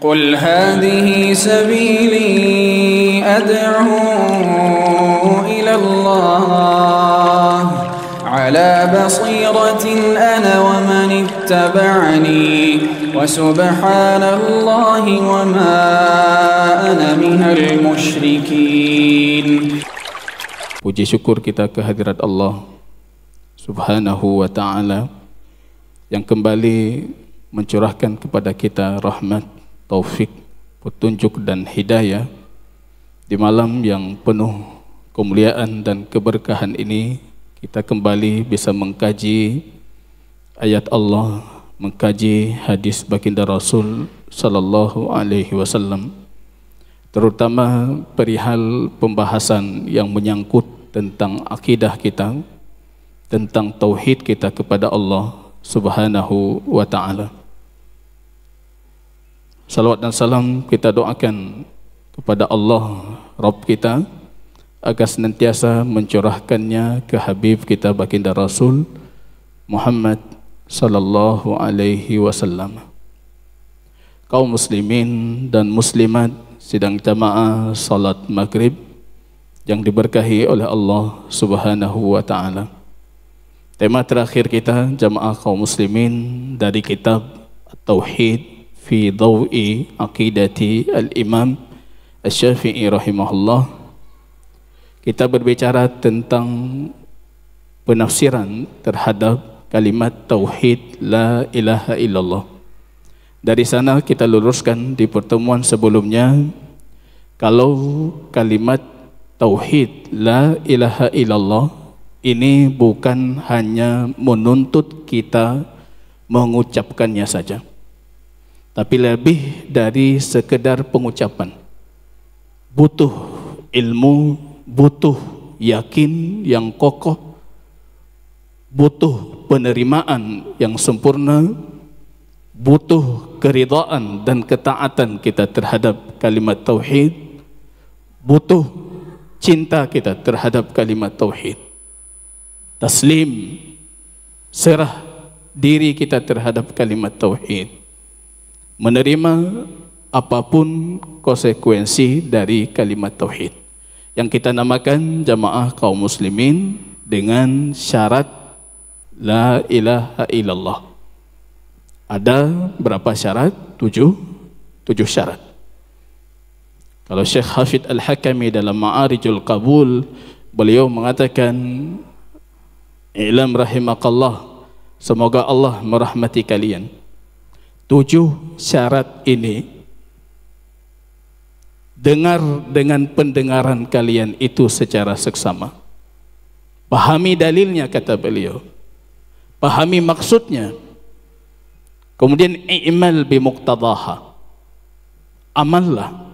قل هذه سبيلي أدعو إلى الله على بصيرة أنا ومن اتبعني وسبحان الله وما أنا من المشركين Puji syukur kita kehadirat Allah Subhanahu wa Ta'ala yang kembali mencurahkan kepada kita rahmat taufik, petunjuk dan hidayah di malam yang penuh kemuliaan dan keberkahan ini kita kembali bisa mengkaji ayat Allah, mengkaji hadis baginda Rasul sallallahu alaihi wasallam terutama perihal pembahasan yang menyangkut tentang akidah kita, tentang tauhid kita kepada Allah Subhanahu wa taala. Salawat dan salam kita doakan kepada Allah Rabb kita agar senantiasa mencurahkannya ke Habib kita baginda Rasul Muhammad sallallahu alaihi wasallam. Kaum muslimin dan muslimat sidang jamaah salat maghrib yang diberkahi oleh Allah Subhanahu wa taala. Tema terakhir kita jamaah kaum muslimin dari kitab Tauhid في ضوء عقيدة الإمام الشافعي رحمه الله kita berbicara tentang penafsiran terhadap kalimat tauhid la ilaha illallah. Dari sana kita luruskan di pertemuan sebelumnya kalau kalimat tauhid la ilaha illallah ini bukan hanya menuntut kita mengucapkannya saja tapi lebih dari sekedar pengucapan. Butuh ilmu, butuh yakin yang kokoh, butuh penerimaan yang sempurna, butuh keridaan dan ketaatan kita terhadap kalimat tauhid, butuh cinta kita terhadap kalimat tauhid. Taslim serah diri kita terhadap kalimat tauhid menerima apapun konsekuensi dari kalimat tauhid yang kita namakan jamaah kaum muslimin dengan syarat la ilaha illallah ada berapa syarat? tujuh tujuh syarat kalau Syekh Hafid Al-Hakami dalam Ma'arijul Qabul beliau mengatakan ilam rahimakallah semoga Allah merahmati kalian tujuh syarat ini dengar dengan pendengaran kalian itu secara seksama pahami dalilnya kata beliau pahami maksudnya kemudian i'mal bimuqtadaha amallah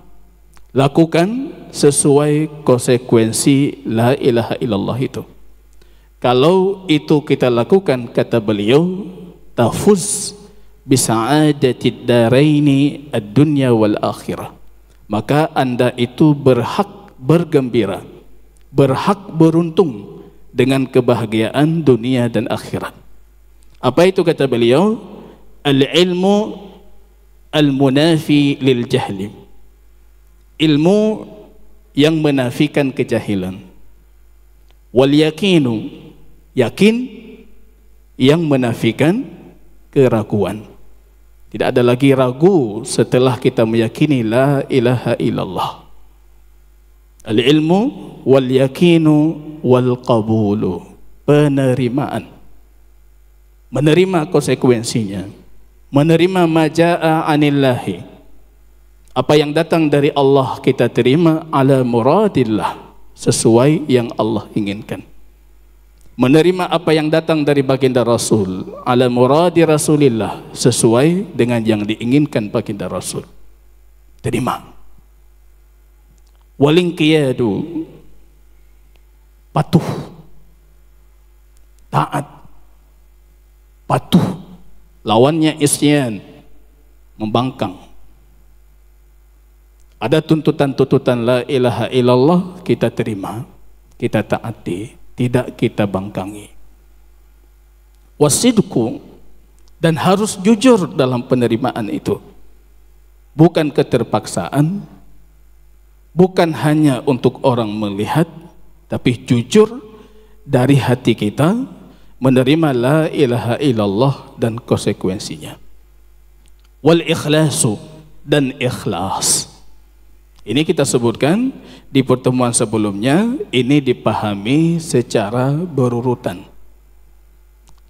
lakukan sesuai konsekuensi la ilaha illallah itu kalau itu kita lakukan kata beliau tafuz bisaadati daraini ad-dunya wal akhirah maka anda itu berhak bergembira berhak beruntung dengan kebahagiaan dunia dan akhirat apa itu kata beliau al-ilmu al-munafi lil jahli ilmu yang menafikan kejahilan wal yakinu yakin yang menafikan keraguan tidak ada lagi ragu setelah kita meyakini la ilaha illallah. Al-ilmu wal yakinu wal qabulu. Penerimaan. Menerima konsekuensinya. Menerima maja'a anillahi. Apa yang datang dari Allah kita terima ala muradillah. Sesuai yang Allah inginkan menerima apa yang datang dari baginda Rasul ala muradi Rasulillah sesuai dengan yang diinginkan baginda Rasul terima waling qiyadu patuh taat patuh lawannya isyan membangkang ada tuntutan-tuntutan la ilaha illallah kita terima kita taati tidak kita bangkangi. Wasidku dan harus jujur dalam penerimaan itu. Bukan keterpaksaan, bukan hanya untuk orang melihat, tapi jujur dari hati kita menerima la ilaha illallah dan konsekuensinya. Wal ikhlasu dan ikhlas. Ini kita sebutkan di pertemuan sebelumnya, ini dipahami secara berurutan.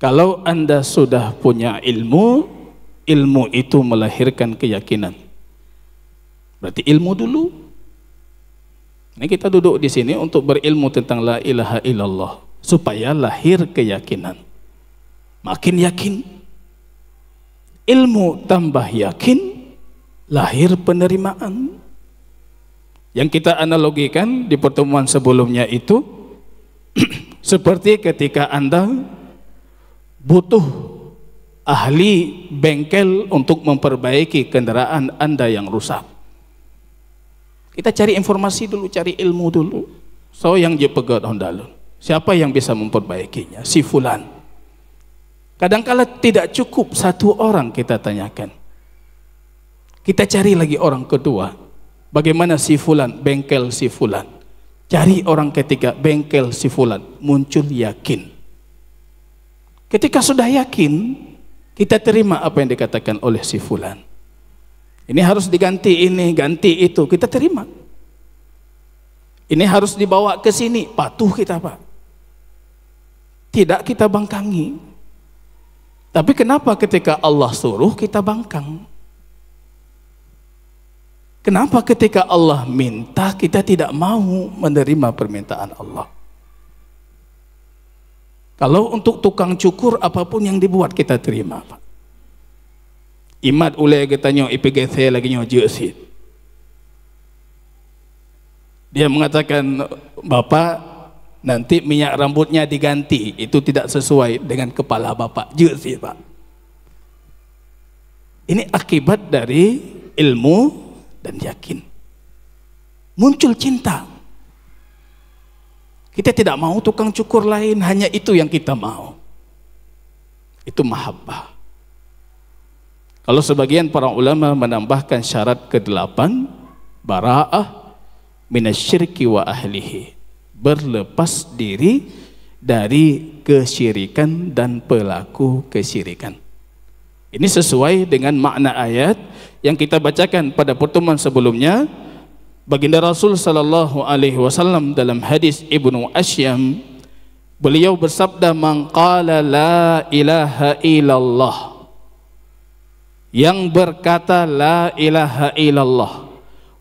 Kalau Anda sudah punya ilmu, ilmu itu melahirkan keyakinan. Berarti ilmu dulu. Ini kita duduk di sini untuk berilmu tentang la ilaha illallah supaya lahir keyakinan. Makin yakin. Ilmu tambah yakin lahir penerimaan yang kita analogikan di pertemuan sebelumnya itu seperti ketika Anda butuh ahli bengkel untuk memperbaiki kendaraan Anda yang rusak. Kita cari informasi dulu, cari ilmu dulu. So yang jepegat tahun lalu Siapa yang bisa memperbaikinya? Si fulan. Kadangkala tidak cukup satu orang kita tanyakan. Kita cari lagi orang kedua, Bagaimana si fulan? Bengkel si fulan. Cari orang ketiga, bengkel si fulan. Muncul yakin. Ketika sudah yakin, kita terima apa yang dikatakan oleh si fulan. Ini harus diganti ini, ganti itu. Kita terima. Ini harus dibawa ke sini. Patuh kita, Pak. Tidak kita bangkangi. Tapi kenapa ketika Allah suruh kita bangkang? Kenapa ketika Allah minta kita tidak mau menerima permintaan Allah? Kalau untuk tukang cukur apapun yang dibuat kita terima, Pak. Imat ulai katanya IPGC lagi nyojusin. Dia mengatakan, "Bapak, nanti minyak rambutnya diganti. Itu tidak sesuai dengan kepala Bapak." Jusin, Pak. Ini akibat dari ilmu dan yakin. Muncul cinta. Kita tidak mau tukang cukur lain, hanya itu yang kita mau. Itu mahabbah. Kalau sebagian para ulama menambahkan syarat ke-8, bara'ah minasyirki wa ahlihi. Berlepas diri dari kesyirikan dan pelaku kesyirikan. Ini sesuai dengan makna ayat yang kita bacakan pada pertemuan sebelumnya baginda Rasul sallallahu alaihi wasallam dalam hadis Ibnu Asyam beliau bersabda man qala la ilaha illallah yang berkata la ilaha illallah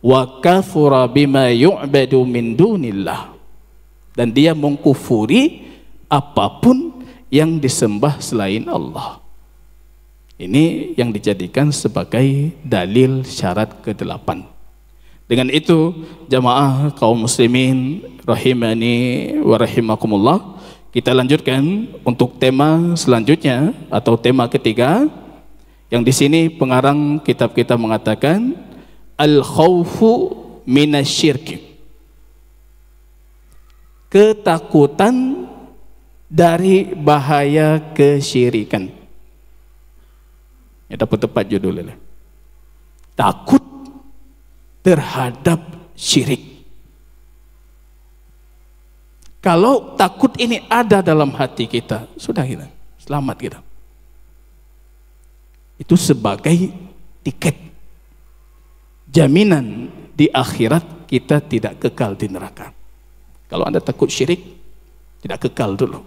wa kafura bima yu'badu min dunillah dan dia mengkufuri apapun yang disembah selain Allah. Ini yang dijadikan sebagai dalil syarat ke-8. Dengan itu, jamaah kaum muslimin rahimani wa rahimakumullah, kita lanjutkan untuk tema selanjutnya atau tema ketiga yang di sini pengarang kitab kita mengatakan al khawfu minasyirki. Ketakutan dari bahaya kesyirikan. Itu pun tepat judulnya. Takut terhadap syirik. Kalau takut ini ada dalam hati kita, sudah kita selamat kita. Itu sebagai tiket jaminan di akhirat kita tidak kekal di neraka. Kalau Anda takut syirik, tidak kekal dulu.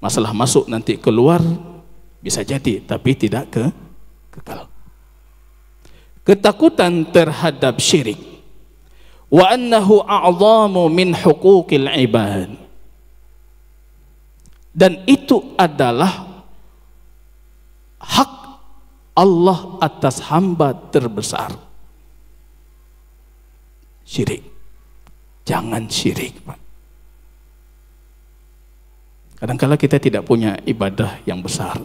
Masalah masuk nanti keluar bisa jadi, tapi tidak ke kekal. Ketakutan terhadap syirik. Wa annahu a'zamu min huquqil ibad. Dan itu adalah hak Allah atas hamba terbesar. Syirik. Jangan syirik, Pak. Kadangkala kita tidak punya ibadah yang besar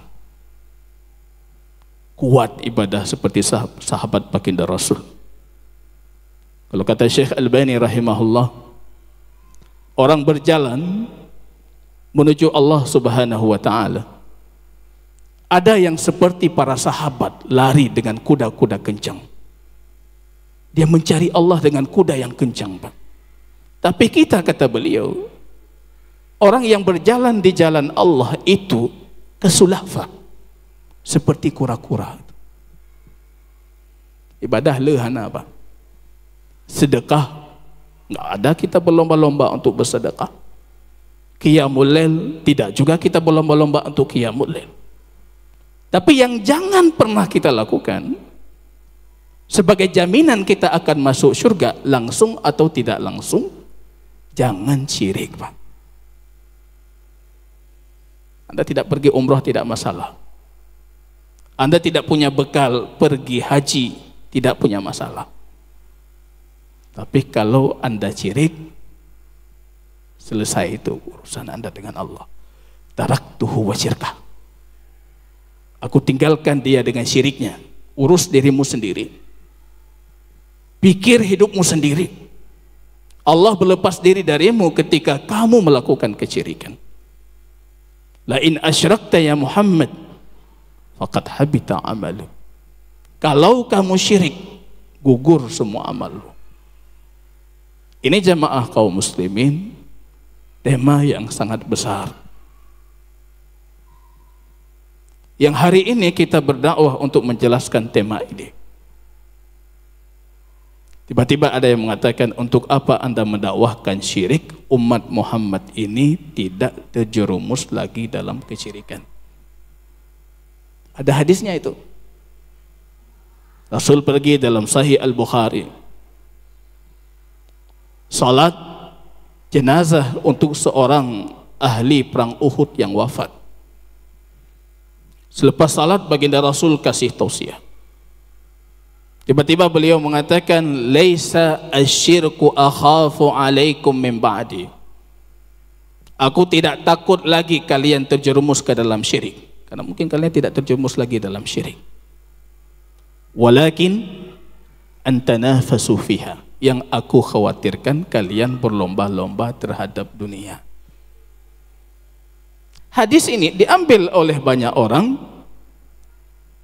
kuat ibadah seperti sahabat baginda Rasul. Kalau kata Syekh Al-Bani rahimahullah, orang berjalan menuju Allah Subhanahu wa taala. Ada yang seperti para sahabat lari dengan kuda-kuda kencang. Dia mencari Allah dengan kuda yang kencang, Pak. Tapi kita kata beliau, orang yang berjalan di jalan Allah itu kesulafah seperti kura-kura. Ibadah lehana apa? Sedekah. Enggak ada kita berlomba-lomba untuk bersedekah. Qiyamul lail tidak juga kita berlomba-lomba untuk qiyamul lail. Tapi yang jangan pernah kita lakukan sebagai jaminan kita akan masuk surga langsung atau tidak langsung jangan syirik, Pak. Anda tidak pergi umroh tidak masalah. Anda tidak punya bekal pergi haji, tidak punya masalah. Tapi kalau Anda cirik, selesai itu urusan Anda dengan Allah. Taraktuhu wa syirkah. Aku tinggalkan dia dengan syiriknya. Urus dirimu sendiri. Pikir hidupmu sendiri. Allah berlepas diri darimu ketika kamu melakukan kecirikan. La in asyrakta ya Muhammad Fakat habita amalu. Kalau kamu syirik, gugur semua amalmu. Ini jamaah kaum muslimin, tema yang sangat besar. Yang hari ini kita berdakwah untuk menjelaskan tema ini. Tiba-tiba ada yang mengatakan, untuk apa Anda mendakwahkan syirik? Umat Muhammad ini tidak terjerumus lagi dalam kesyirikan. Ada hadisnya itu. Rasul pergi dalam Sahih Al-Bukhari. Salat jenazah untuk seorang ahli perang Uhud yang wafat. Selepas salat baginda Rasul kasih tausiah. Tiba-tiba beliau mengatakan laisa asyirku akhafu alaikum min ba'di. Aku tidak takut lagi kalian terjerumus ke dalam syirik. Karena mungkin kalian tidak terjerumus lagi dalam syirik. Walakin antanafasu fiha. Yang aku khawatirkan kalian berlomba-lomba terhadap dunia. Hadis ini diambil oleh banyak orang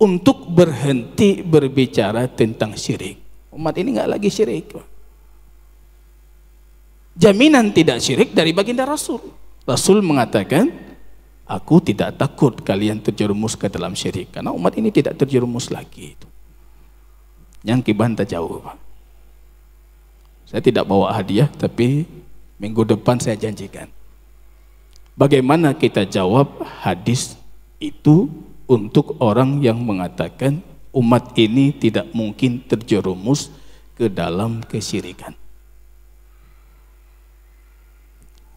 untuk berhenti berbicara tentang syirik. Umat ini nggak lagi syirik. Jaminan tidak syirik dari baginda Rasul. Rasul mengatakan, Aku tidak takut kalian terjerumus ke dalam syirik. Karena umat ini tidak terjerumus lagi. itu. Yang kibanta jauh. Pak. Saya tidak bawa hadiah, tapi minggu depan saya janjikan. Bagaimana kita jawab hadis itu untuk orang yang mengatakan umat ini tidak mungkin terjerumus ke dalam kesyirikan.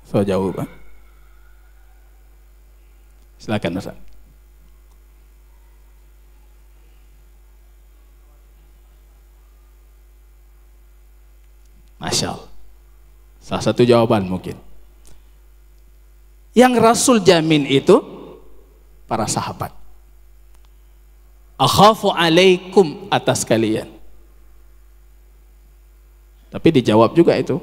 So jawab. Pak. Silakan Ustaz. Masya Allah. Salah satu jawaban mungkin. Yang Rasul jamin itu para sahabat. Akhafu alaikum atas kalian. Tapi dijawab juga itu.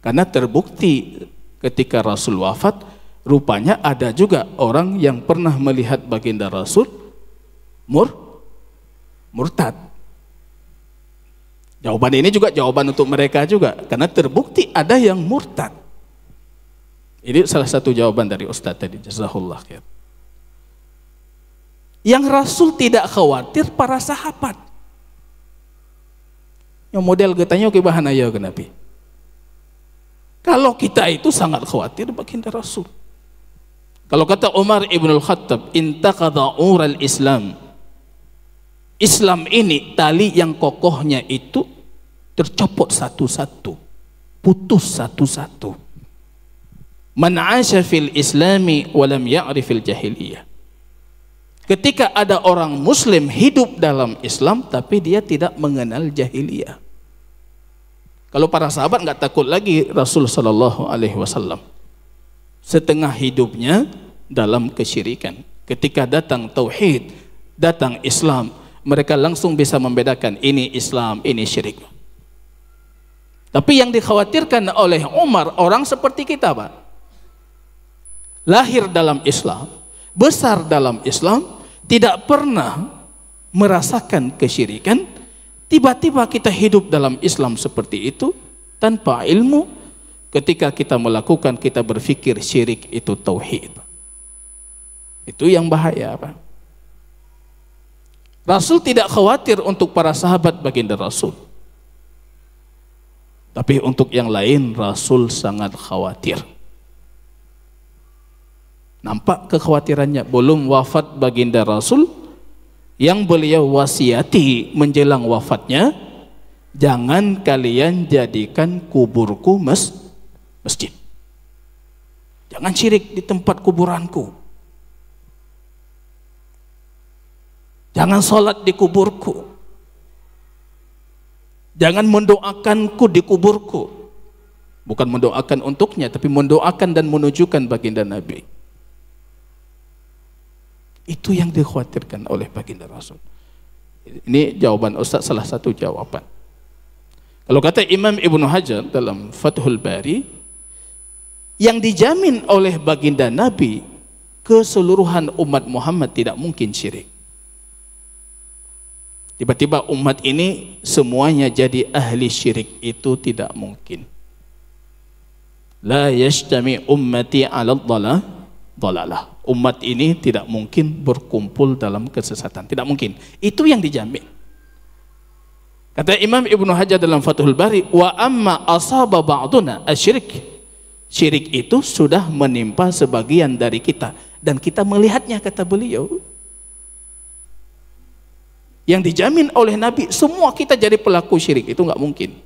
Karena terbukti ketika Rasul wafat, Rupanya ada juga orang yang pernah melihat baginda Rasul mur murtad. Jawaban ini juga jawaban untuk mereka juga karena terbukti ada yang murtad. Ini salah satu jawaban dari Ustadz tadi jazahullah khair. Yang Rasul tidak khawatir para sahabat. Yang model getanya oke bahan ayah kenapa? Kalau kita itu sangat khawatir baginda Rasul. Kalau kata Umar ibn al-Khattab, intakada ural Islam. Islam ini tali yang kokohnya itu tercopot satu-satu, putus satu-satu. Man asya fil islami walam ya'rifil jahiliyah. Ketika ada orang muslim hidup dalam Islam tapi dia tidak mengenal jahiliyah. Kalau para sahabat nggak takut lagi Rasul sallallahu alaihi wasallam setengah hidupnya dalam kesyirikan. Ketika datang tauhid, datang Islam, mereka langsung bisa membedakan ini Islam, ini syirik. Tapi yang dikhawatirkan oleh Umar orang seperti kita, Pak. Lahir dalam Islam, besar dalam Islam, tidak pernah merasakan kesyirikan, tiba-tiba kita hidup dalam Islam seperti itu tanpa ilmu, Ketika kita melakukan, kita berpikir syirik itu tauhid. Itu yang bahaya. apa? Rasul tidak khawatir untuk para sahabat baginda Rasul. Tapi untuk yang lain Rasul sangat khawatir. Nampak kekhawatirannya belum wafat baginda Rasul yang beliau wasiati menjelang wafatnya, jangan kalian jadikan kuburku masjid masjid. Jangan syirik di tempat kuburanku. Jangan sholat di kuburku. Jangan mendoakanku di kuburku. Bukan mendoakan untuknya, tapi mendoakan dan menunjukkan baginda Nabi. Itu yang dikhawatirkan oleh baginda Rasul. Ini jawaban Ustaz salah satu jawaban. Kalau kata Imam Ibn Hajar dalam Fathul Bari, yang dijamin oleh baginda Nabi keseluruhan umat Muhammad tidak mungkin syirik. Tiba-tiba umat ini semuanya jadi ahli syirik itu tidak mungkin. La yajtami ummati 'ala dhalah dhalalah. Umat ini tidak mungkin berkumpul dalam kesesatan, tidak mungkin. Itu yang dijamin. Kata Imam Ibnu Hajar dalam Fathul Bari, wa amma asaba ba'duna asyrik Syirik itu sudah menimpa sebagian dari kita dan kita melihatnya kata beliau. Yang dijamin oleh Nabi semua kita jadi pelaku syirik itu nggak mungkin.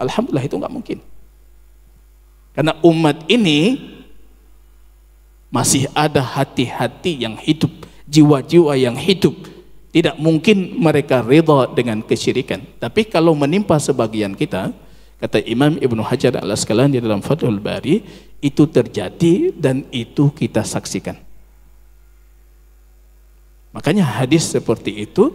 Alhamdulillah itu nggak mungkin. Karena umat ini masih ada hati-hati yang hidup, jiwa-jiwa yang hidup. Tidak mungkin mereka ridha dengan kesyirikan. Tapi kalau menimpa sebagian kita, Kata Imam Ibnu Hajar al Asqalani dalam Fathul Bari, itu terjadi dan itu kita saksikan. Makanya hadis seperti itu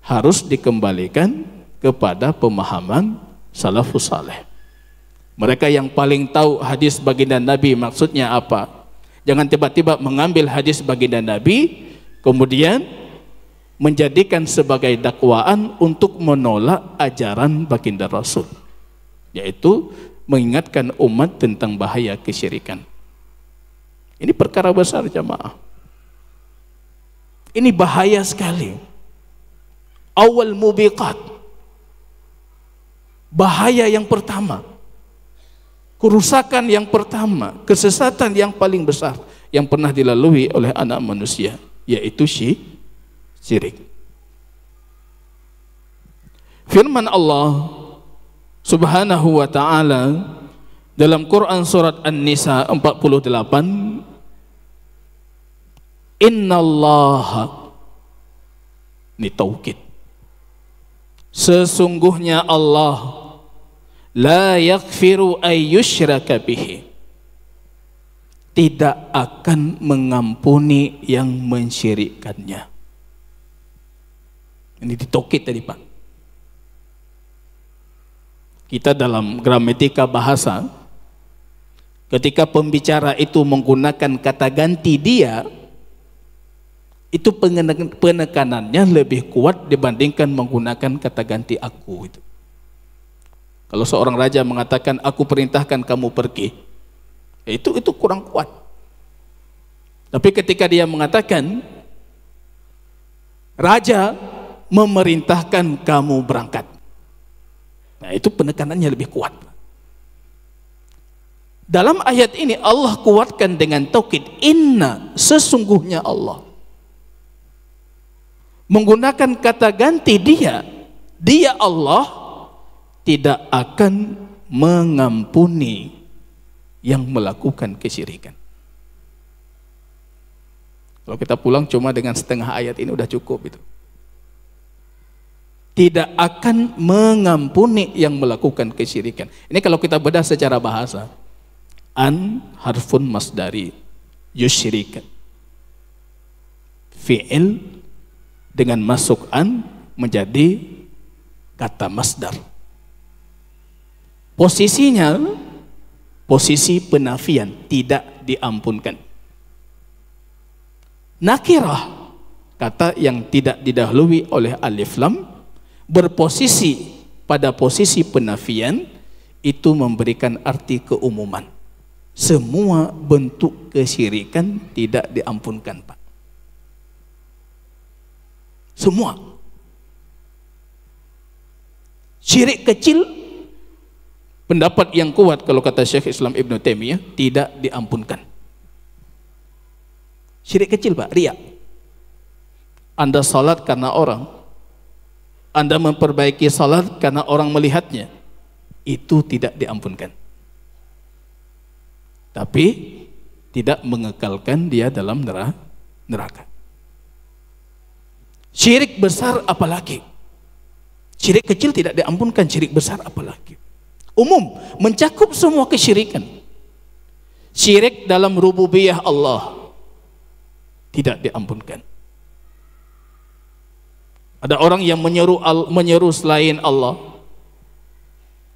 harus dikembalikan kepada pemahaman salafus saleh. Mereka yang paling tahu hadis baginda Nabi maksudnya apa. Jangan tiba-tiba mengambil hadis baginda Nabi, kemudian menjadikan sebagai dakwaan untuk menolak ajaran baginda Rasul yaitu mengingatkan umat tentang bahaya kesyirikan. Ini perkara besar jamaah. Ini bahaya sekali. Awal mubiqat. Bahaya yang pertama. Kerusakan yang pertama, kesesatan yang paling besar yang pernah dilalui oleh anak manusia yaitu syirik. Firman Allah Subhanahu wa taala dalam Quran surat An-Nisa 48 Innallaha ini taukid Sesungguhnya Allah la yakfiru ayyushraka bihi tidak akan mengampuni yang mensyirikkannya. Ini ditokit tadi Pak kita dalam gramatika bahasa ketika pembicara itu menggunakan kata ganti dia itu penekanannya lebih kuat dibandingkan menggunakan kata ganti aku itu. Kalau seorang raja mengatakan aku perintahkan kamu pergi, ya itu itu kurang kuat. Tapi ketika dia mengatakan raja memerintahkan kamu berangkat. Nah, itu penekanannya lebih kuat. Dalam ayat ini Allah kuatkan dengan taukid inna sesungguhnya Allah. Menggunakan kata ganti dia, dia Allah tidak akan mengampuni yang melakukan kesyirikan. Kalau kita pulang cuma dengan setengah ayat ini udah cukup itu tidak akan mengampuni yang melakukan kesyirikan. Ini kalau kita bedah secara bahasa. An harfun masdari yusyirikan. Fi'il dengan masuk an menjadi kata masdar. Posisinya posisi penafian tidak diampunkan. Nakirah kata yang tidak didahului oleh alif lam berposisi pada posisi penafian itu memberikan arti keumuman. Semua bentuk kesyirikan tidak diampunkan, Pak. Semua. Syirik kecil pendapat yang kuat kalau kata Syekh Islam Ibn Taimiyah tidak diampunkan. Syirik kecil, Pak, riak. Anda salat karena orang, anda memperbaiki salat karena orang melihatnya, itu tidak diampunkan. Tapi tidak mengekalkan dia dalam neraka. Syirik besar apalagi? Syirik kecil tidak diampunkan, syirik besar apalagi? Umum, mencakup semua kesyirikan. Syirik dalam rububiyah Allah tidak diampunkan. Ada orang yang menyeru menyeru selain Allah.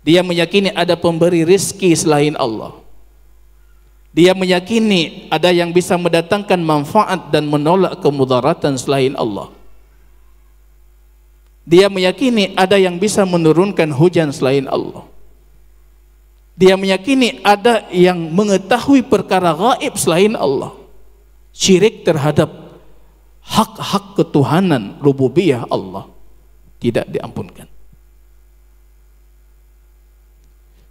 Dia meyakini ada pemberi rizki selain Allah. Dia meyakini ada yang bisa mendatangkan manfaat dan menolak kemudaratan selain Allah. Dia meyakini ada yang bisa menurunkan hujan selain Allah. Dia meyakini ada yang mengetahui perkara gaib selain Allah. Syirik terhadap hak-hak ketuhanan rububiyah Allah tidak diampunkan.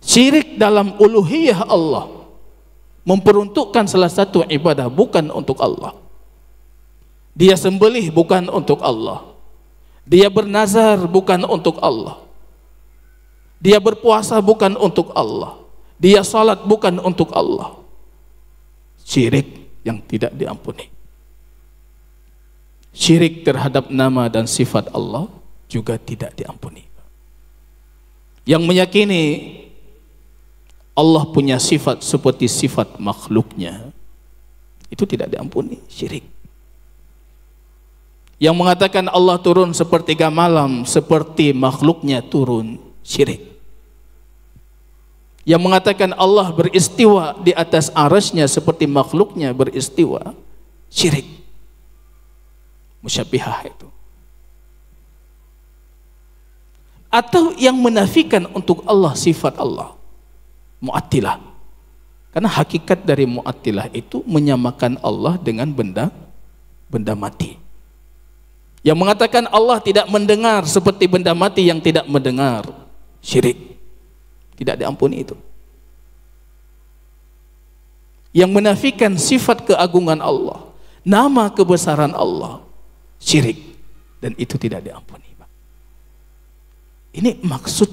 Syirik dalam uluhiyah Allah memperuntukkan salah satu ibadah bukan untuk Allah. Dia sembelih bukan untuk Allah. Dia bernazar bukan untuk Allah. Dia berpuasa bukan untuk Allah. Dia salat bukan untuk Allah. Syirik yang tidak diampuni syirik terhadap nama dan sifat Allah juga tidak diampuni. Yang meyakini Allah punya sifat seperti sifat makhluknya itu tidak diampuni syirik. Yang mengatakan Allah turun sepertiga malam seperti makhluknya turun syirik. Yang mengatakan Allah beristiwa di atas arasnya seperti makhluknya beristiwa syirik musyabihah itu. Atau yang menafikan untuk Allah sifat Allah. Mu'attilah. Karena hakikat dari mu'attilah itu menyamakan Allah dengan benda benda mati. Yang mengatakan Allah tidak mendengar seperti benda mati yang tidak mendengar. Syirik. Tidak diampuni itu. Yang menafikan sifat keagungan Allah, nama kebesaran Allah, syirik dan itu tidak diampuni. Ini maksud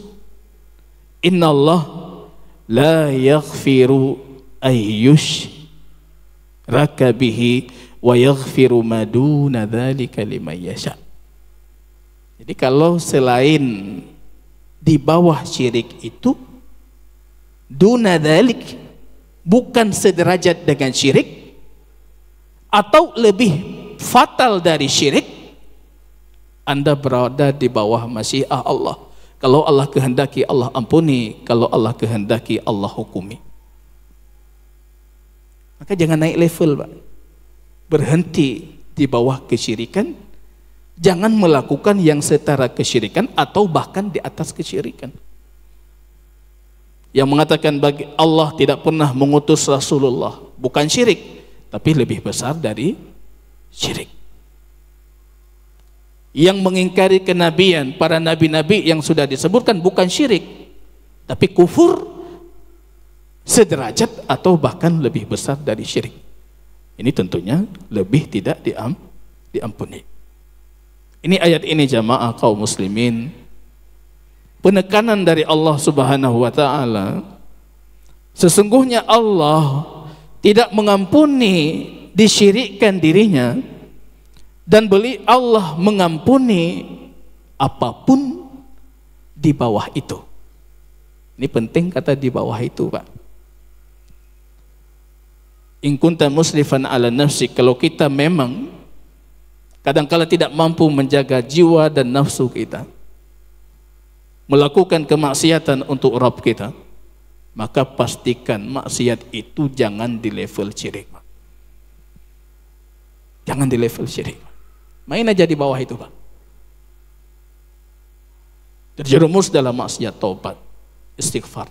Inna Allah la yaghfiru ayyush rakabihi wa yaghfiru maduna dzalika liman yasha. Jadi kalau selain di bawah syirik itu duna dzalik bukan sederajat dengan syirik atau lebih fatal dari syirik, Anda berada di bawah masyiah Allah. Kalau Allah kehendaki, Allah ampuni. Kalau Allah kehendaki, Allah hukumi. Maka jangan naik level, Pak. Berhenti di bawah kesyirikan. Jangan melakukan yang setara kesyirikan atau bahkan di atas kesyirikan. Yang mengatakan bagi Allah tidak pernah mengutus Rasulullah. Bukan syirik, tapi lebih besar dari syirik yang mengingkari kenabian para nabi-nabi yang sudah disebutkan bukan syirik tapi kufur sederajat atau bahkan lebih besar dari syirik ini tentunya lebih tidak diam, diampuni ini ayat ini jamaah kaum muslimin penekanan dari Allah subhanahu wa ta'ala sesungguhnya Allah tidak mengampuni disyirikkan dirinya dan beli Allah mengampuni apapun di bawah itu. Ini penting kata di bawah itu, Pak. In kunta muslifan ala nafsi, kalau kita memang kadangkala tidak mampu menjaga jiwa dan nafsu kita, melakukan kemaksiatan untuk Rabb kita, maka pastikan maksiat itu jangan di level syirik. Jangan di level syirik. Main aja di bawah itu, Pak. Terjerumus dalam maksiat taubat, istighfar.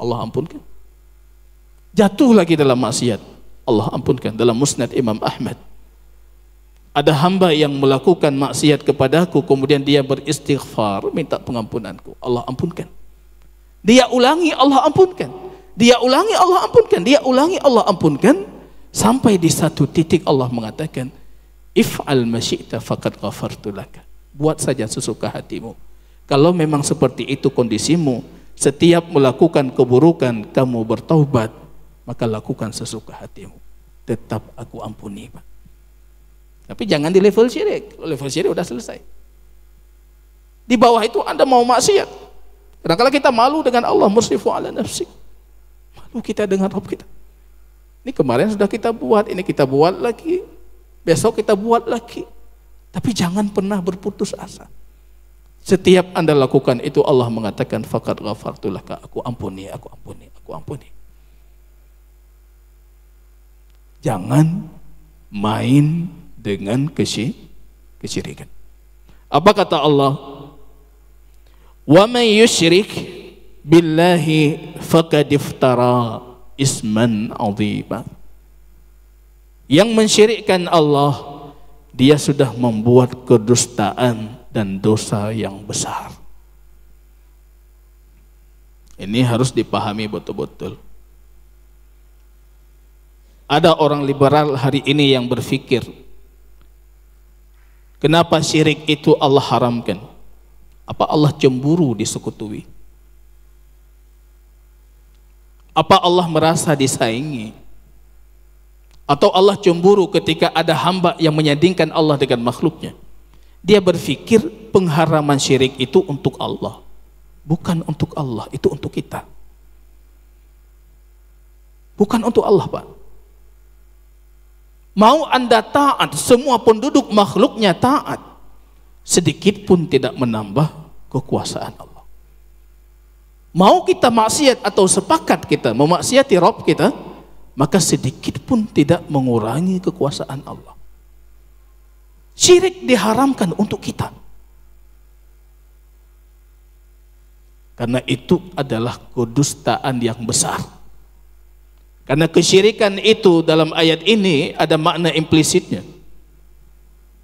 Allah ampunkan. Jatuh lagi dalam maksiat. Allah ampunkan dalam musnad Imam Ahmad. Ada hamba yang melakukan maksiat kepadaku, kemudian dia beristighfar, minta pengampunanku. Allah ampunkan. Dia ulangi, Allah ampunkan. Dia ulangi, Allah ampunkan. Dia ulangi, Allah ampunkan Sampai di satu titik Allah mengatakan, If al masyita fakat ghafartu laka. Buat saja sesuka hatimu. Kalau memang seperti itu kondisimu, setiap melakukan keburukan kamu bertaubat, maka lakukan sesuka hatimu. Tetap aku ampuni. Pak. Tapi jangan di level syirik. Level syirik sudah selesai. Di bawah itu Anda mau maksiat. Kadang-kadang kita malu dengan Allah, mursifu ala nafsi. Malu kita dengan Rabb kita. Ini kemarin sudah kita buat, ini kita buat lagi, besok kita buat lagi. Tapi jangan pernah berputus asa. Setiap Anda lakukan itu Allah mengatakan fakat ghafartulaka, aku ampuni, aku ampuni, aku ampuni. Jangan main dengan kesyirikan. Apa kata Allah? Wa may yusyrik billahi faqad iftara isman azimah. Yang mensyirikkan Allah, dia sudah membuat kedustaan dan dosa yang besar. Ini harus dipahami betul-betul. Ada orang liberal hari ini yang berpikir, kenapa syirik itu Allah haramkan? Apa Allah cemburu disekutuwi? Apa Allah merasa disaingi? Atau Allah cemburu ketika ada hamba yang menyandingkan Allah dengan makhluknya? Dia berpikir pengharaman syirik itu untuk Allah. Bukan untuk Allah, itu untuk kita. Bukan untuk Allah, Pak. Mau Anda taat, semua penduduk makhluknya taat. Sedikit pun tidak menambah kekuasaan Allah. Mau kita maksiat atau sepakat kita memaksiati Rob kita, maka sedikit pun tidak mengurangi kekuasaan Allah. Syirik diharamkan untuk kita. Karena itu adalah kedustaan yang besar. Karena kesyirikan itu dalam ayat ini ada makna implisitnya.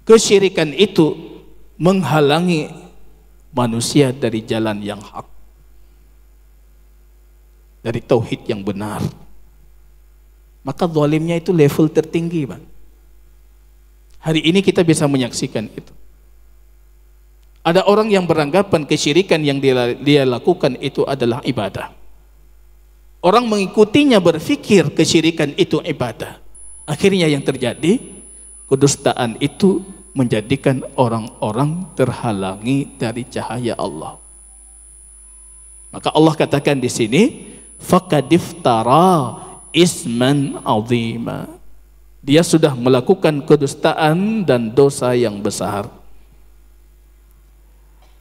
Kesyirikan itu menghalangi manusia dari jalan yang hak dari tauhid yang benar. Maka zalimnya itu level tertinggi, Bang. Hari ini kita bisa menyaksikan itu. Ada orang yang beranggapan kesyirikan yang dia, dia lakukan itu adalah ibadah. Orang mengikutinya berfikir kesyirikan itu ibadah. Akhirnya yang terjadi, kedustaan itu menjadikan orang-orang terhalangi dari cahaya Allah. Maka Allah katakan di sini, fakadiftara isman azima. Dia sudah melakukan kedustaan dan dosa yang besar.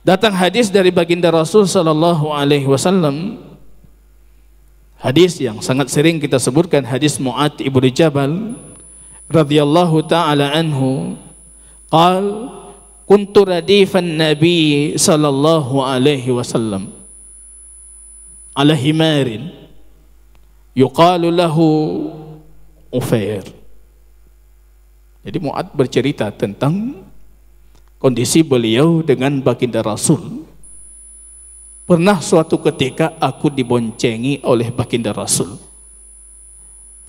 Datang hadis dari baginda Rasul sallallahu alaihi wasallam Hadis yang sangat sering kita sebutkan hadis Mu'ad ibnu Jabal radhiyallahu taala anhu qal kuntu radifan nabi sallallahu alaihi wasallam ala himarin yuqalu lahu Ufair. Jadi Mu'ad bercerita tentang kondisi beliau dengan baginda Rasul. Pernah suatu ketika aku diboncengi oleh baginda Rasul.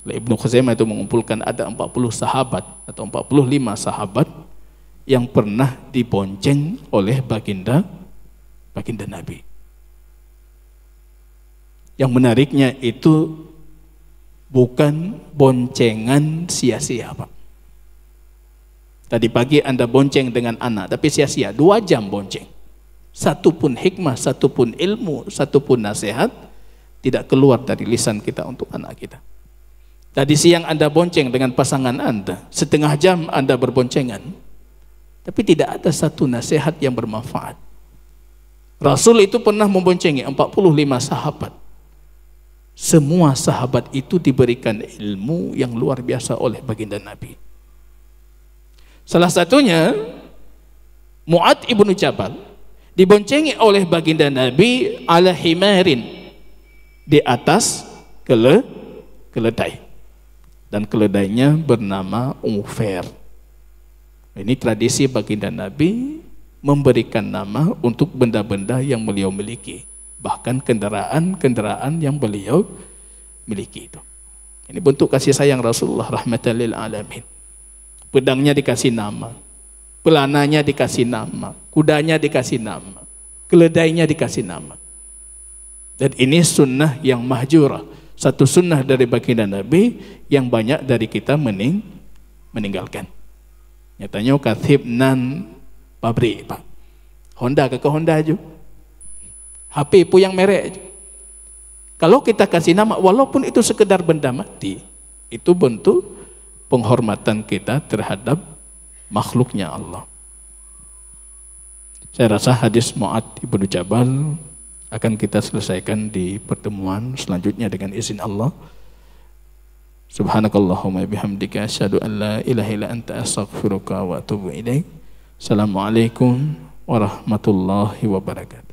Ibnu Khuzaimah itu mengumpulkan ada 40 sahabat atau 45 sahabat yang pernah dibonceng oleh baginda baginda Nabi. Yang menariknya itu bukan boncengan sia-sia Pak. Tadi pagi Anda bonceng dengan anak, tapi sia-sia, dua jam bonceng. Satu pun hikmah, satu pun ilmu, satu pun nasihat, tidak keluar dari lisan kita untuk anak kita. Tadi siang Anda bonceng dengan pasangan Anda, setengah jam Anda berboncengan, tapi tidak ada satu nasihat yang bermanfaat. Rasul itu pernah memboncengi 45 sahabat. Semua sahabat itu diberikan ilmu yang luar biasa oleh baginda Nabi. Salah satunya Mu'ad ibnu Jabal diboncengi oleh baginda Nabi ala himarin di atas kele, keledai dan keledainya bernama Ufer. Ini tradisi baginda Nabi memberikan nama untuk benda-benda yang beliau miliki bahkan kendaraan-kendaraan yang beliau miliki itu. Ini bentuk kasih sayang Rasulullah rahmatan lil alamin. Pedangnya dikasih nama, pelananya dikasih nama, kudanya dikasih nama, keledainya dikasih nama. Dan ini sunnah yang mahjurah, satu sunnah dari baginda Nabi yang banyak dari kita mening meninggalkan. Nyatanya kathib nan pabrik pak. Honda ke Honda aja. HP pun yang merek. Kalau kita kasih nama, walaupun itu sekedar benda mati, itu bentuk penghormatan kita terhadap makhluknya Allah. Saya rasa hadis Mu'ad ibnu Jabal akan kita selesaikan di pertemuan selanjutnya dengan izin Allah. Subhanakallahumma bihamdika asyhadu an la ilaha illa anta astaghfiruka wa atubu ilaik. Assalamualaikum warahmatullahi wabarakatuh.